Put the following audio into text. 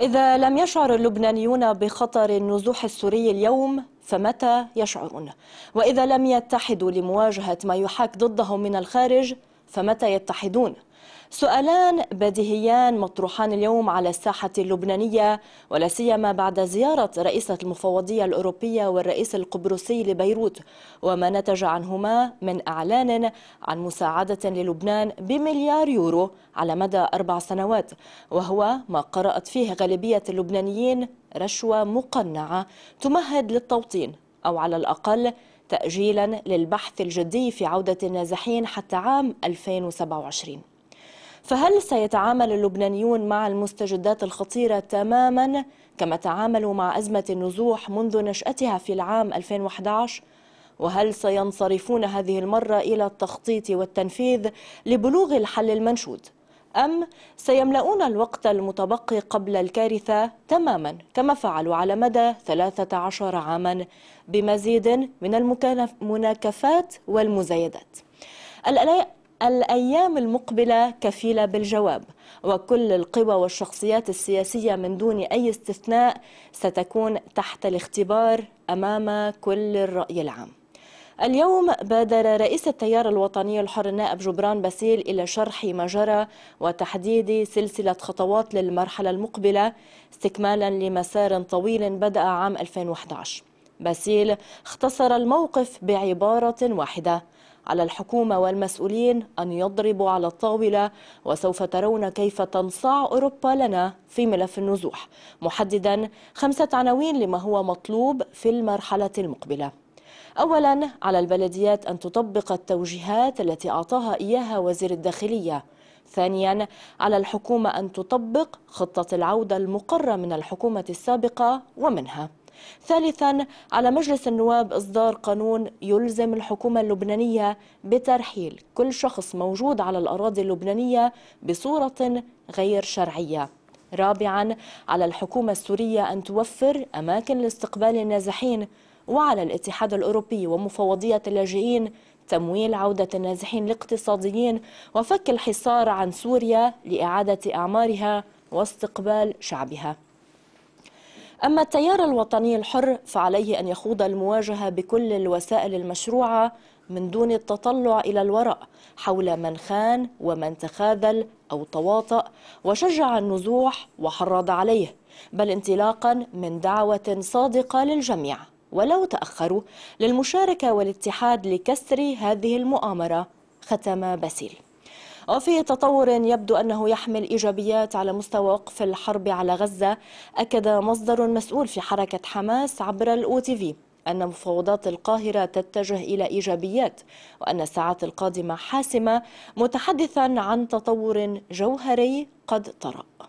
إذا لم يشعر اللبنانيون بخطر النزوح السوري اليوم فمتى يشعرون؟ وإذا لم يتحدوا لمواجهة ما يحاك ضدهم من الخارج فمتى يتحدون؟ سؤالان بديهيان مطروحان اليوم على الساحة اللبنانية ولا سيما بعد زيارة رئيسة المفوضية الأوروبية والرئيس القبرصي لبيروت وما نتج عنهما من أعلان عن مساعدة للبنان بمليار يورو على مدى أربع سنوات وهو ما قرأت فيه غالبية اللبنانيين رشوة مقنعة تمهد للتوطين أو على الأقل تأجيلا للبحث الجدي في عودة النازحين حتى عام 2027 فهل سيتعامل اللبنانيون مع المستجدات الخطيرة تماما كما تعاملوا مع أزمة النزوح منذ نشأتها في العام 2011؟ وهل سينصرفون هذه المرة إلى التخطيط والتنفيذ لبلوغ الحل المنشود؟ أم سيملؤون الوقت المتبقي قبل الكارثة تماما كما فعلوا على مدى 13 عاما بمزيد من المناكفات والمزايدات الأيام المقبلة كفيلة بالجواب وكل القوى والشخصيات السياسية من دون أي استثناء ستكون تحت الاختبار أمام كل الرأي العام اليوم بادر رئيس التيار الوطني الحر النائب جبران باسيل إلى شرح ما جرى وتحديد سلسلة خطوات للمرحلة المقبلة استكمالا لمسار طويل بدأ عام 2011 باسيل اختصر الموقف بعبارة واحدة على الحكومة والمسؤولين أن يضربوا على الطاولة وسوف ترون كيف تنصاع أوروبا لنا في ملف النزوح محددا خمسة عناوين لما هو مطلوب في المرحلة المقبلة أولا على البلديات أن تطبق التوجيهات التي أعطاها إياها وزير الداخلية ثانيا على الحكومة أن تطبق خطة العودة المقرة من الحكومة السابقة ومنها ثالثا على مجلس النواب إصدار قانون يلزم الحكومة اللبنانية بترحيل كل شخص موجود على الأراضي اللبنانية بصورة غير شرعية رابعا على الحكومة السورية أن توفر أماكن لاستقبال النازحين وعلى الاتحاد الأوروبي ومفوضية اللاجئين تمويل عودة النازحين الاقتصاديين وفك الحصار عن سوريا لإعادة أعمارها واستقبال شعبها أما التيار الوطني الحر فعليه أن يخوض المواجهة بكل الوسائل المشروعة من دون التطلع إلى الوراء حول من خان ومن تخاذل أو تواطأ وشجع النزوح وحرض عليه بل انطلاقا من دعوة صادقة للجميع ولو تأخروا للمشاركة والاتحاد لكسر هذه المؤامرة ختم باسيل وفي تطور يبدو أنه يحمل إيجابيات على مستوى وقف الحرب على غزة أكد مصدر مسؤول في حركة حماس عبر الأو تي في أن مفاوضات القاهرة تتجه إلى إيجابيات وأن الساعات القادمة حاسمة متحدثا عن تطور جوهري قد طرأ